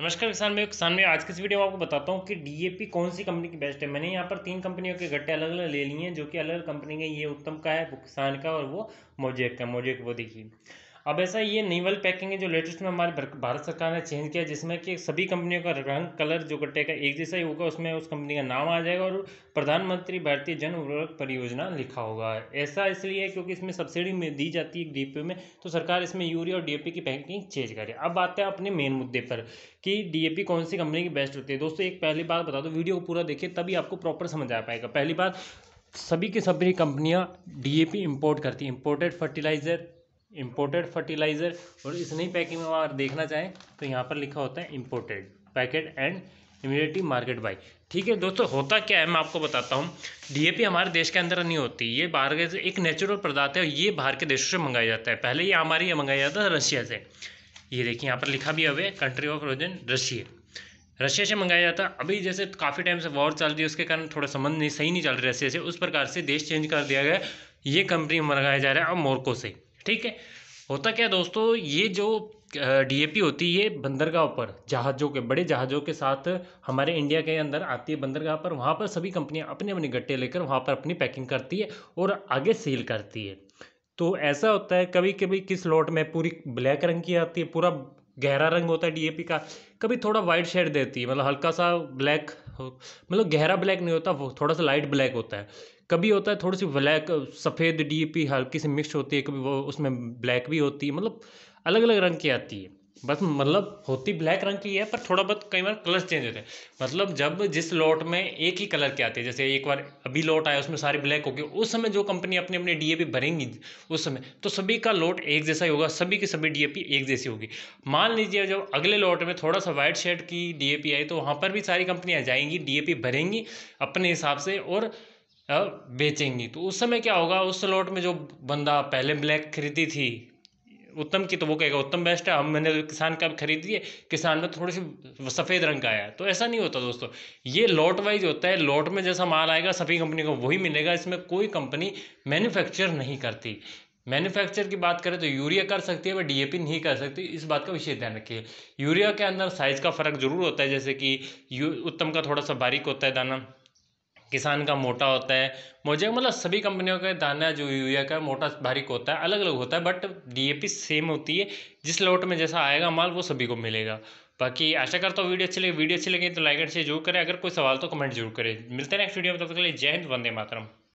नमस्कार किसान मैं किसान में आज के इस वीडियो में आपको बताता हूँ कि डीएपी कौन सी कंपनी की बेस्ट है मैंने यहाँ पर तीन कंपनियों के गट्टे अलग अलग ले लिए हैं जो कि अलग अलग कंपनी के ये उत्तम का है वो किसान का और वो मोजेक का मोजेक वो देखिए अब ऐसा ये नेवल पैकिंग है जो लेटेस्ट में हमारे भारत सरकार ने चेंज किया जिसमें कि सभी कंपनियों का रंग कलर जो कट्टे का एक जैसा ही होगा उसमें उस कंपनी का नाम आ जाएगा और प्रधानमंत्री भारतीय जन उर्वरक परियोजना लिखा होगा ऐसा इसलिए है क्योंकि इसमें सब्सिडी में दी जाती है डी में तो सरकार इसमें यूरिया और डी की पैकिंग चेंज करे अब आते हैं अपने मेन मुद्दे पर कि डी कौन सी कंपनी की बेस्ट होती है दोस्तों एक पहली बात बता दो वीडियो को पूरा देखिए तभी आपको प्रॉपर समझ आ पाएगा पहली बात सभी की सभी कंपनियां डीएपी इंपोर्ट करती हैं इंपोर्टेड फर्टिलाइज़र इम्पोर्टेड फर्टिलाइज़र और इस नई पैकिंग में अगर देखना चाहें तो यहाँ पर लिखा होता है imported packet and immunity market by ठीक है दोस्तों होता क्या है मैं आपको बताता हूँ डीएपी हमारे देश के अंदर नहीं होती ये बाहर के एक नेचुरल पदार्थ है और ये बाहर के देशों से मंगाया जाता है पहले ये हमारे यहाँ मंगाया जाता है रशिया से ये देखिए यहाँ पर लिखा भी हुआ है country of origin Russia Russia से मंगाया जाता है अभी जैसे काफ़ी टाइम से वॉर चल रही है उसके कारण थोड़ा संबंध नहीं सही नहीं चल रहा रशिया से उस प्रकार से देश चेंज कर दिया गया ये कंपनी मंगाया जा रहा है अब मोरको से ठीक है होता क्या दोस्तों ये जो डीएपी होती है बंदरगाह पर जहाज़ों के बड़े जहाज़ों के साथ हमारे इंडिया के अंदर आती है बंदरगाह पर वहाँ पर सभी कंपनियाँ अपने अपने गट्टे लेकर वहाँ पर अपनी पैकिंग करती है और आगे सेल करती है तो ऐसा होता है कभी कभी किस लॉट में पूरी ब्लैक रंग की आती है पूरा गहरा रंग होता है डीएपी का कभी थोड़ा वाइट शेड देती है मतलब हल्का सा ब्लैक मतलब गहरा ब्लैक नहीं होता वो थोड़ा सा लाइट ब्लैक होता है कभी होता है थोड़ी सी ब्लैक सफ़ेद डी पी हल्की सी मिक्स होती है कभी वो उसमें ब्लैक भी होती है मतलब अलग अलग रंग की आती है बस मतलब होती ब्लैक रंग की है पर थोड़ा बहुत कई बार कलर चेंज होते हैं मतलब जब जिस लॉट में एक ही कलर के आते हैं जैसे एक बार अभी लॉट आया उसमें सारे ब्लैक हो गए उस समय जो कंपनी अपने अपने डीएपी भरेंगी उस समय तो सभी का लॉट एक जैसा ही होगा सभी की सभी डीएपी एक जैसी होगी मान लीजिए जब अगले लॉट में थोड़ा सा व्हाइट शेड की डी आई तो वहाँ पर भी सारी कंपनियाँ जाएंगी डी भरेंगी अपने हिसाब से और बेचेंगी तो उस समय क्या होगा उस लॉट में जो बंदा पहले ब्लैक खरीदी थी उत्तम की तो वो कहेगा उत्तम बेस्ट है हम मैंने किसान का खरीद लिए किसान में थोड़ी सी सफ़ेद रंग का आया तो ऐसा नहीं होता दोस्तों ये लॉट वाइज होता है लॉट में जैसा माल आएगा सभी कंपनी को वही मिलेगा इसमें कोई कंपनी मैन्युफैक्चर नहीं करती मैन्युफैक्चर की बात करें तो यूरिया कर सकती है बट डीएपी नहीं कर सकती इस बात का विशेष ध्यान रखिए यूरिया के अंदर साइज़ का फ़र्क ज़रूर होता है जैसे कि यू उत्तम का थोड़ा सा बारीक होता है दाना किसान का मोटा होता है मुझे मतलब सभी कंपनियों का दाना जो यूरिया का मोटा भारी होता है अलग अलग होता है बट डीएपी सेम होती है जिस लोट में जैसा आएगा माल वो सभी को मिलेगा बाकी आशा करता हूँ वीडियो अच्छी लगी वीडियो अच्छी लगी तो लाइक एंड शेयर जरूर करें अगर कोई सवाल तो कमेंट जरूर करें मिलते हैं नेक्स्ट वीडियो में तब तक के लिए जय हिंद वंदे मातरम